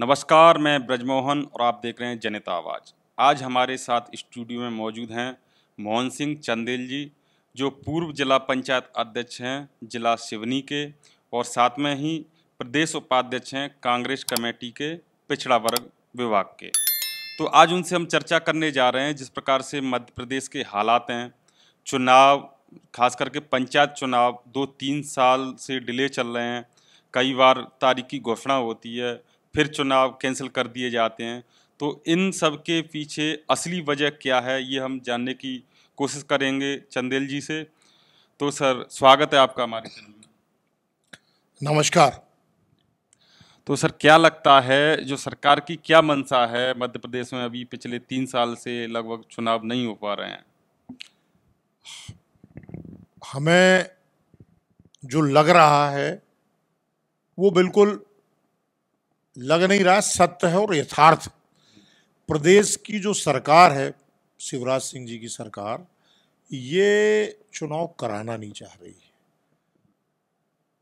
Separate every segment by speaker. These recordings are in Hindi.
Speaker 1: नमस्कार मैं ब्रजमोहन और आप देख रहे हैं जनता आवाज़ आज हमारे साथ स्टूडियो में मौजूद हैं मोहन सिंह चंदेल जी जो पूर्व जिला पंचायत अध्यक्ष हैं जिला सिवनी के और साथ में ही प्रदेश उपाध्यक्ष हैं कांग्रेस कमेटी के पिछड़ा वर्ग विभाग के तो आज उनसे हम चर्चा करने जा रहे हैं जिस प्रकार से मध्य प्रदेश के हालात हैं चुनाव खास करके पंचायत चुनाव दो तीन साल से डिले चल रहे हैं कई बार तारीख की घोषणा होती है फिर चुनाव कैंसिल कर दिए जाते हैं तो इन सब के पीछे असली वजह क्या है ये हम जानने की कोशिश करेंगे चंदेल जी से तो सर स्वागत है आपका हमारे चैनल
Speaker 2: में नमस्कार
Speaker 1: तो सर क्या लगता है जो सरकार की क्या मंशा है मध्य प्रदेश में अभी पिछले तीन साल से लगभग चुनाव नहीं हो पा रहे हैं
Speaker 2: हमें जो लग रहा है वो बिल्कुल लग नहीं रहा सत्य है और यथार्थ प्रदेश की जो सरकार है शिवराज सिंह जी की सरकार ये चुनाव कराना नहीं चाह रही है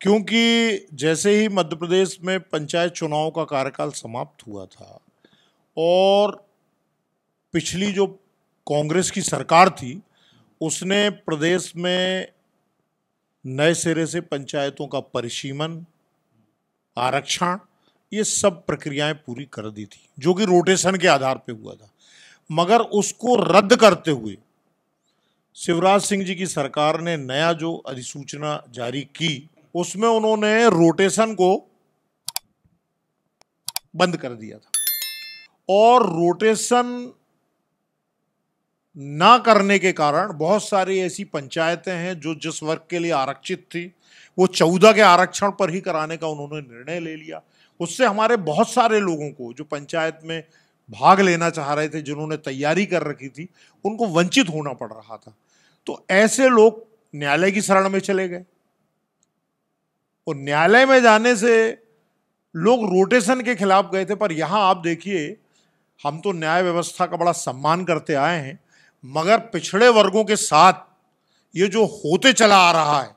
Speaker 2: क्योंकि जैसे ही मध्य प्रदेश में पंचायत चुनाव का कार्यकाल समाप्त हुआ था और पिछली जो कांग्रेस की सरकार थी उसने प्रदेश में नए सिरे से पंचायतों का परिसीमन आरक्षण ये सब प्रक्रियाएं पूरी कर दी थी जो कि रोटेशन के आधार पे हुआ था मगर उसको रद्द करते हुए शिवराज सिंह जी की सरकार ने नया जो अधिसूचना जारी की उसमें उन्होंने रोटेशन को बंद कर दिया था और रोटेशन ना करने के कारण बहुत सारी ऐसी पंचायतें हैं जो जिस वर्ग के लिए आरक्षित थी वो चौदह के आरक्षण पर ही कराने का उन्होंने निर्णय ले लिया उससे हमारे बहुत सारे लोगों को जो पंचायत में भाग लेना चाह रहे थे जिन्होंने तैयारी कर रखी थी उनको वंचित होना पड़ रहा था तो ऐसे लोग न्यायालय की शरण में चले गए और न्यायालय में जाने से लोग रोटेशन के खिलाफ गए थे पर यहां आप देखिए हम तो न्याय व्यवस्था का बड़ा सम्मान करते आए हैं मगर पिछड़े वर्गों के साथ ये जो होते चला आ रहा है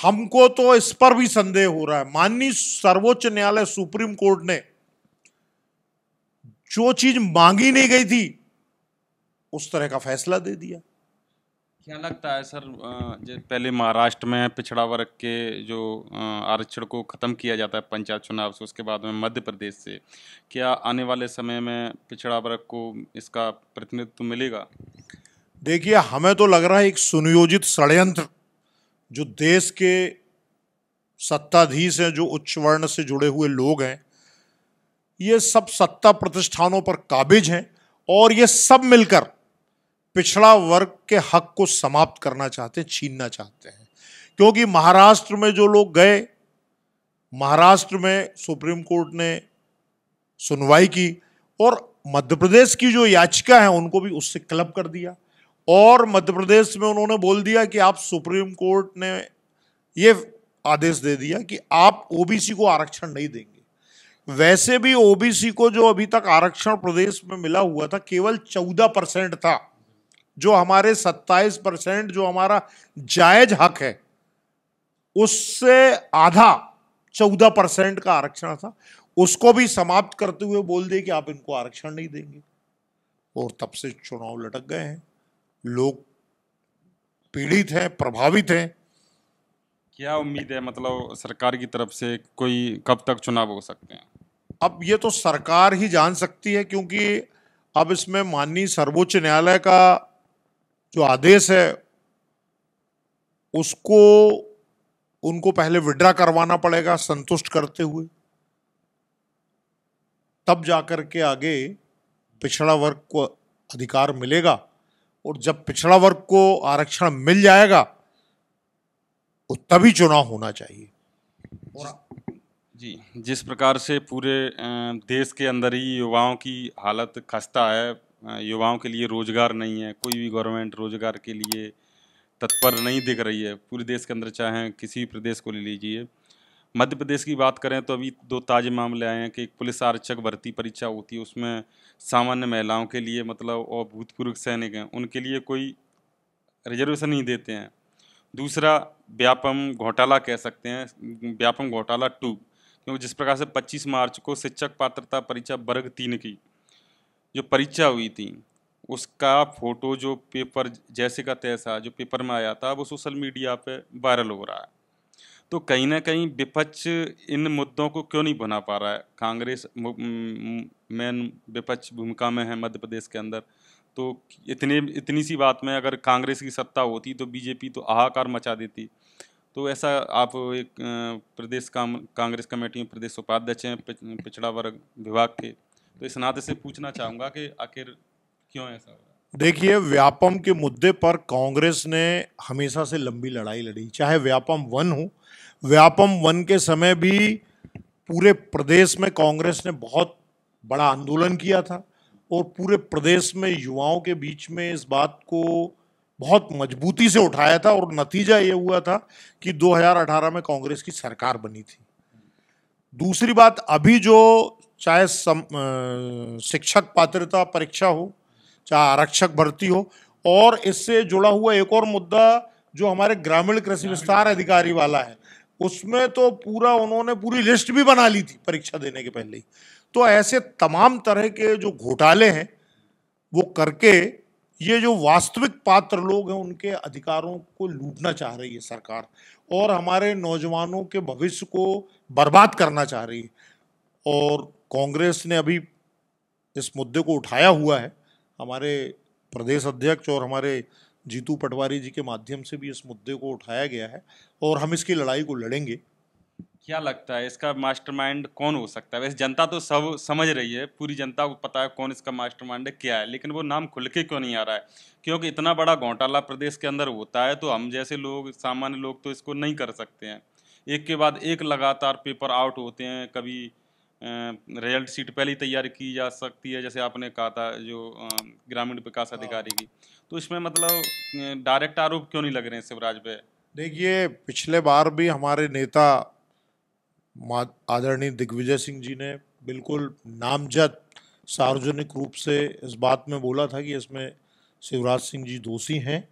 Speaker 2: हमको तो इस पर भी संदेह हो रहा है माननीय सर्वोच्च न्यायालय सुप्रीम कोर्ट ने जो चीज मांगी नहीं गई थी उस तरह का फैसला दे दिया
Speaker 1: क्या लगता है सर जैसे पहले महाराष्ट्र में पिछड़ा वर्ग के जो आरक्षण को ख़त्म किया जाता है पंचायत चुनाव से उसके बाद में मध्य प्रदेश से क्या आने वाले समय में पिछड़ा वर्ग को इसका प्रतिनिधित्व मिलेगा
Speaker 2: देखिए हमें तो लग रहा है एक सुनियोजित षडयंत्र जो देश के सत्ताधीश हैं जो उच्च वर्ण से जुड़े हुए लोग हैं ये सब सत्ता प्रतिष्ठानों पर काबिज हैं और ये सब मिलकर पिछड़ा वर्ग के हक को समाप्त करना चाहते हैं छीनना चाहते हैं क्योंकि महाराष्ट्र में जो लोग गए महाराष्ट्र में सुप्रीम कोर्ट ने सुनवाई की और मध्य प्रदेश की जो याचिका है उनको भी उससे क्लब कर दिया और मध्य प्रदेश में उन्होंने बोल दिया कि आप सुप्रीम कोर्ट ने ये आदेश दे दिया कि आप ओबीसी को आरक्षण नहीं देंगे वैसे भी ओबीसी को जो अभी तक आरक्षण प्रदेश में मिला हुआ था केवल चौदह परसेंट था जो हमारे सत्ताईस परसेंट जो हमारा जायज हक है उससे आधा चौदह परसेंट का आरक्षण था उसको भी समाप्त करते हुए बोल दिए कि आप इनको आरक्षण नहीं देंगे और तब से चुनाव लटक गए हैं लोग पीड़ित हैं प्रभावित हैं
Speaker 1: क्या उम्मीद है मतलब सरकार की तरफ से कोई कब तक चुनाव हो सकते हैं
Speaker 2: अब ये तो सरकार ही जान सकती है क्योंकि अब इसमें माननीय सर्वोच्च न्यायालय का जो आदेश है उसको उनको पहले विड्रा करवाना पड़ेगा संतुष्ट करते हुए तब जाकर के आगे पिछड़ा वर्ग को अधिकार मिलेगा और जब पिछड़ा वर्ग को आरक्षण मिल जाएगा तो तभी चुनाव होना चाहिए
Speaker 1: और जी जिस प्रकार से पूरे देश के अंदर ही युवाओं की हालत खस्ता है युवाओं के लिए रोजगार नहीं है कोई भी गवर्नमेंट रोजगार के लिए तत्पर नहीं दिख रही है पूरे देश के अंदर चाहे किसी भी प्रदेश को ले लीजिए मध्य प्रदेश की बात करें तो अभी दो ताज़े मामले आए हैं कि एक पुलिस आरक्षक भर्ती परीक्षा होती है उसमें सामान्य महिलाओं के लिए मतलब और भूतपूर्व सैनिक हैं उनके लिए कोई रिजर्वेशन नहीं देते हैं दूसरा व्यापम घोटाला कह सकते हैं व्यापम घोटाला टू क्योंकि जिस प्रकार से 25 मार्च को शिक्षक पात्रता परीक्षा वर्ग तीन की जो परीक्षा हुई थी उसका फ़ोटो जो पेपर जैसे का तैसा जो पेपर में आया था वो सोशल मीडिया पे वायरल हो रहा है तो कहीं ना कहीं विपक्ष इन मुद्दों को क्यों नहीं बना पा रहा है कांग्रेस मेन विपक्ष भूमिका में है मध्य प्रदेश के अंदर तो इतने इतनी सी बात में अगर कांग्रेस की सत्ता होती तो बीजेपी तो हाहाकार मचा देती तो ऐसा आप एक प्रदेश काम कांग्रेस कमेटी में प्रदेश उपाध्यक्ष हैं पिछड़ा वर्ग विभाग के तो इस नाते से पूछना चाहूँगा कि आखिर क्यों ऐसा
Speaker 2: हो देखिए व्यापम के मुद्दे पर कांग्रेस ने हमेशा से लंबी लड़ाई लड़ी चाहे व्यापम वन हो व्यापम वन के समय भी पूरे प्रदेश में कांग्रेस ने बहुत बड़ा आंदोलन किया था और पूरे प्रदेश में युवाओं के बीच में इस बात को बहुत मजबूती से उठाया था और नतीजा ये हुआ था कि 2018 में कांग्रेस की सरकार बनी थी दूसरी बात अभी जो चाहे सम, शिक्षक पात्रता परीक्षा हो चाहे आरक्षक भर्ती हो और इससे जुड़ा हुआ एक और मुद्दा जो हमारे ग्रामीण कृषि विस्तार अधिकारी वाला है उसमें तो पूरा उन्होंने पूरी लिस्ट भी बना ली थी परीक्षा देने के पहले ही तो ऐसे तमाम तरह के जो घोटाले हैं वो करके ये जो वास्तविक पात्र लोग हैं उनके अधिकारों को लूटना चाह रही है सरकार और हमारे नौजवानों के भविष्य को बर्बाद करना चाह रही है और कांग्रेस ने अभी इस मुद्दे को उठाया हुआ है हमारे प्रदेश अध्यक्ष और हमारे जीतू पटवारी जी के माध्यम से भी इस मुद्दे को उठाया गया है और हम इसकी लड़ाई को लड़ेंगे
Speaker 1: क्या लगता है इसका मास्टरमाइंड कौन हो सकता है वैसे जनता तो सब समझ रही है पूरी जनता को पता है कौन इसका मास्टरमाइंड है क्या है लेकिन वो नाम खुल के क्यों नहीं आ रहा है क्योंकि इतना बड़ा घोटाला प्रदेश के अंदर होता है तो हम जैसे लोग सामान्य लोग तो इसको नहीं कर सकते हैं एक के बाद एक लगातार पेपर आउट होते हैं कभी रिजल्ट सीट पहले ही तैयार की जा सकती है जैसे आपने कहा था जो ग्रामीण विकास हाँ। अधिकारी की तो इसमें मतलब डायरेक्ट आरोप क्यों नहीं लग रहे हैं शिवराज पे
Speaker 2: देखिए पिछले बार भी हमारे नेता आदरणीय दिग्विजय सिंह जी ने बिल्कुल नामजद सार्वजनिक रूप से इस बात में बोला था कि इसमें शिवराज सिंह जी दोषी हैं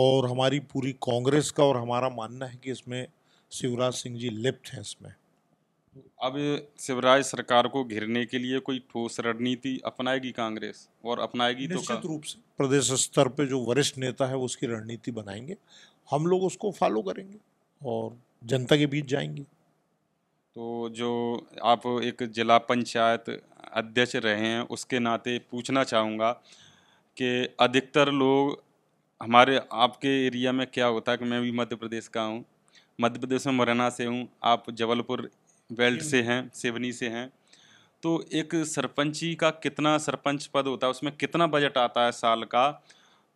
Speaker 2: और हमारी पूरी कांग्रेस का और हमारा मानना है कि इसमें शिवराज सिंह जी लिप्त हैं इसमें
Speaker 1: अब शिवराज सरकार को घिरने के लिए कोई ठोस रणनीति अपनाएगी कांग्रेस और अपनाएगी तो निश्चित रूप से
Speaker 2: प्रदेश स्तर पे जो वरिष्ठ नेता है उसकी रणनीति बनाएंगे हम लोग उसको फॉलो करेंगे और जनता के बीच जाएंगे
Speaker 1: तो जो आप एक जिला पंचायत अध्यक्ष रहे हैं उसके नाते पूछना चाहूँगा कि अधिकतर लोग हमारे आपके एरिया में क्या होता है कि मैं भी मध्य प्रदेश का हूँ मध्य प्रदेश में मुरैना से हूँ आप जबलपुर वेल्ट से हैं सेवनी से हैं तो एक सरपंची का कितना सरपंच पद होता है उसमें कितना बजट आता है साल का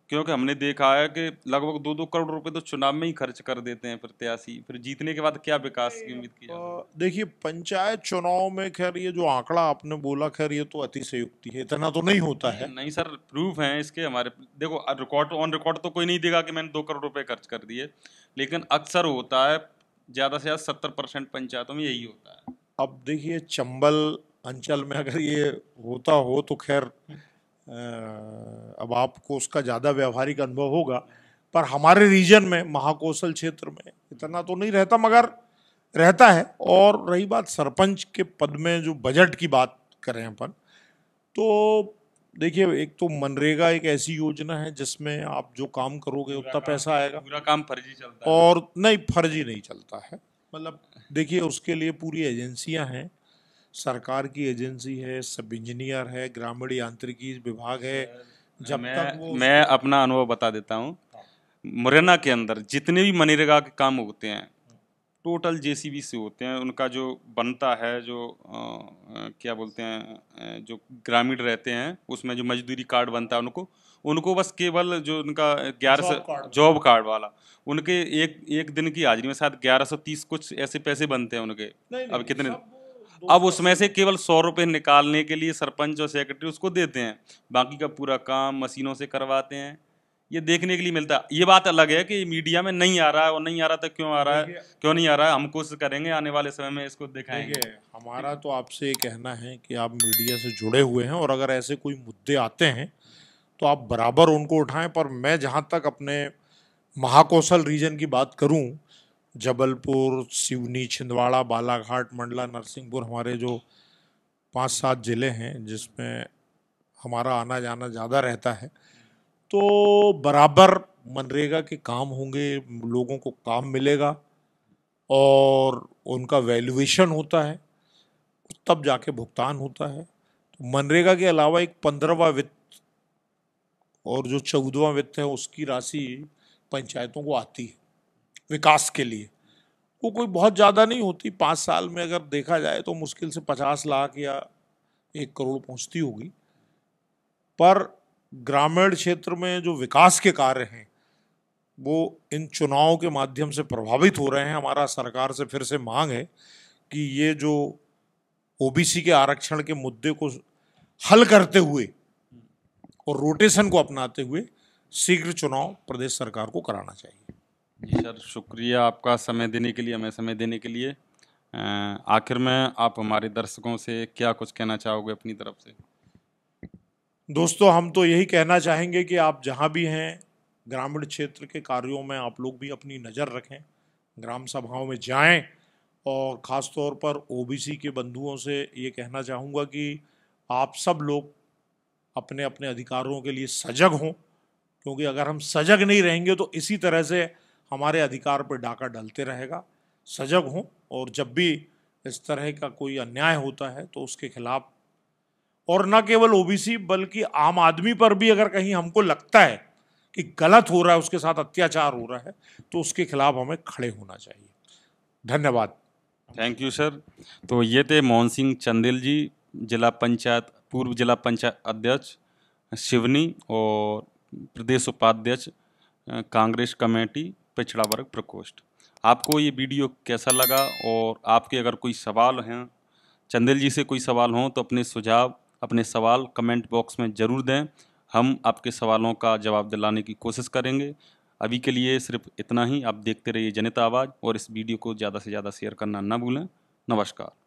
Speaker 1: क्योंकि हमने देखा है कि लगभग दो दो करोड़ रुपए तो चुनाव में ही खर्च कर देते हैं प्रत्याशी फिर जीतने के बाद क्या विकास की उम्मीद की
Speaker 2: तो देखिए पंचायत चुनाव में खैर ये जो आंकड़ा आपने बोला खैर ये तो अतिशयुक्ति है इतना तो नहीं होता है
Speaker 1: नहीं सर प्रूफ है इसके हमारे देखो रिकॉर्ड ऑन रिकॉर्ड तो कोई नहीं देगा कि मैंने दो करोड़ रुपये खर्च कर दिए लेकिन अक्सर होता है ज़्यादा से ज़्यादा सत्तर परसेंट पंचायतों में यही होता
Speaker 2: है अब देखिए चंबल अंचल में अगर ये होता हो तो खैर अब आपको उसका ज़्यादा व्यवहारिक अनुभव होगा पर हमारे रीजन में महाकोशल क्षेत्र में इतना तो नहीं रहता मगर रहता है और रही बात सरपंच के पद में जो बजट की बात करें अपन तो देखिए एक तो मनरेगा एक ऐसी योजना है जिसमें आप जो काम करोगे उतना पैसा आएगा पूरा काम
Speaker 1: फर्जी चलता है
Speaker 2: और नहीं फर्जी नहीं चलता है मतलब देखिए उसके लिए पूरी एजेंसियां हैं सरकार की एजेंसी है सब इंजीनियर है ग्रामीण
Speaker 1: यांत्रिकी विभाग है
Speaker 2: जब मैं, तक वो मैं
Speaker 1: अपना अनुभव बता देता हूँ हाँ। मुरैना के अंदर जितने भी मनरेगा के काम होते हैं टोटल जेसीबी से होते हैं उनका जो बनता है जो आ, क्या बोलते हैं जो ग्रामीण रहते हैं उसमें जो मजदूरी कार्ड बनता है उनको उनको बस केवल जो उनका ग्यारह सौ जॉब कार्ड वाला उनके एक एक दिन की हाजिरी में शायद ग्यारह सौ तीस कुछ ऐसे पैसे बनते हैं उनके नहीं, अब नहीं, कितने अब उसमें से केवल सौ रुपये निकालने के लिए सरपंच और सेक्रेटरी उसको देते हैं बाकी का पूरा काम मशीनों से करवाते हैं ये देखने के लिए मिलता है ये बात अलग है कि मीडिया में नहीं आ रहा है और नहीं आ रहा था तो क्यों आ रहा है क्यों नहीं आ रहा है हम कोशिश करेंगे आने वाले समय में इसको दिखाएंगे हमारा तो आपसे ये कहना है
Speaker 2: कि आप मीडिया से जुड़े हुए हैं और अगर ऐसे कोई मुद्दे आते हैं तो आप बराबर उनको उठाएं पर मैं जहाँ तक अपने महाकौशल रीजन की बात करूँ जबलपुर सिवनी छिंदवाड़ा बालाघाट मंडला नरसिंहपुर हमारे जो पाँच सात ज़िले हैं जिसमें हमारा आना जाना ज़्यादा रहता है तो बराबर मनरेगा के काम होंगे लोगों को काम मिलेगा और उनका वैल्यूएशन होता है तब जाके भुगतान होता है तो मनरेगा के अलावा एक पंद्रहवा वित्त और जो चौदहवा वित्त है उसकी राशि पंचायतों को आती है विकास के लिए वो कोई बहुत ज़्यादा नहीं होती पाँच साल में अगर देखा जाए तो मुश्किल से पचास लाख या एक करोड़ पहुंचती होगी पर ग्रामीण क्षेत्र में जो विकास के कार्य हैं वो इन चुनावों के माध्यम से प्रभावित हो रहे हैं हमारा सरकार से फिर से मांग है कि ये जो ओबीसी के आरक्षण के मुद्दे को हल करते हुए और रोटेशन को अपनाते हुए शीघ्र चुनाव प्रदेश सरकार को कराना चाहिए
Speaker 1: जी सर शुक्रिया आपका समय देने के लिए हमें समय देने के लिए आखिर में आप हमारे दर्शकों से क्या कुछ कहना चाहोगे अपनी तरफ से
Speaker 2: दोस्तों हम तो यही कहना चाहेंगे कि आप जहाँ भी हैं ग्रामीण क्षेत्र के कार्यों में आप लोग भी अपनी नज़र रखें ग्राम सभाओं में जाएं और ख़ास तौर पर ओबीसी के बंधुओं से ये कहना चाहूँगा कि आप सब लोग अपने अपने अधिकारों के लिए सजग हों क्योंकि अगर हम सजग नहीं रहेंगे तो इसी तरह से हमारे अधिकार पर डाका डलते रहेगा सजग हों और जब भी इस तरह का कोई अन्याय होता है तो उसके खिलाफ़ और न केवल ओबीसी बल्कि आम आदमी पर भी अगर कहीं हमको लगता है कि गलत हो रहा है उसके साथ अत्याचार हो रहा है तो उसके खिलाफ हमें खड़े होना चाहिए धन्यवाद
Speaker 1: थैंक यू सर तो ये थे मोहन सिंह चंदेल जी जिला पंचायत पूर्व जिला पंचायत अध्यक्ष शिवनी और प्रदेश उपाध्यक्ष कांग्रेस कमेटी पिछड़ा वर्ग प्रकोष्ठ आपको ये वीडियो कैसा लगा और आपके अगर कोई सवाल हैं चंदेल जी से कोई सवाल हों तो अपने सुझाव अपने सवाल कमेंट बॉक्स में ज़रूर दें हम आपके सवालों का जवाब दिलाने की कोशिश करेंगे अभी के लिए सिर्फ इतना ही आप देखते रहिए जनता आवाज़ और इस वीडियो को ज़्यादा से ज़्यादा शेयर करना ना भूलें नमस्कार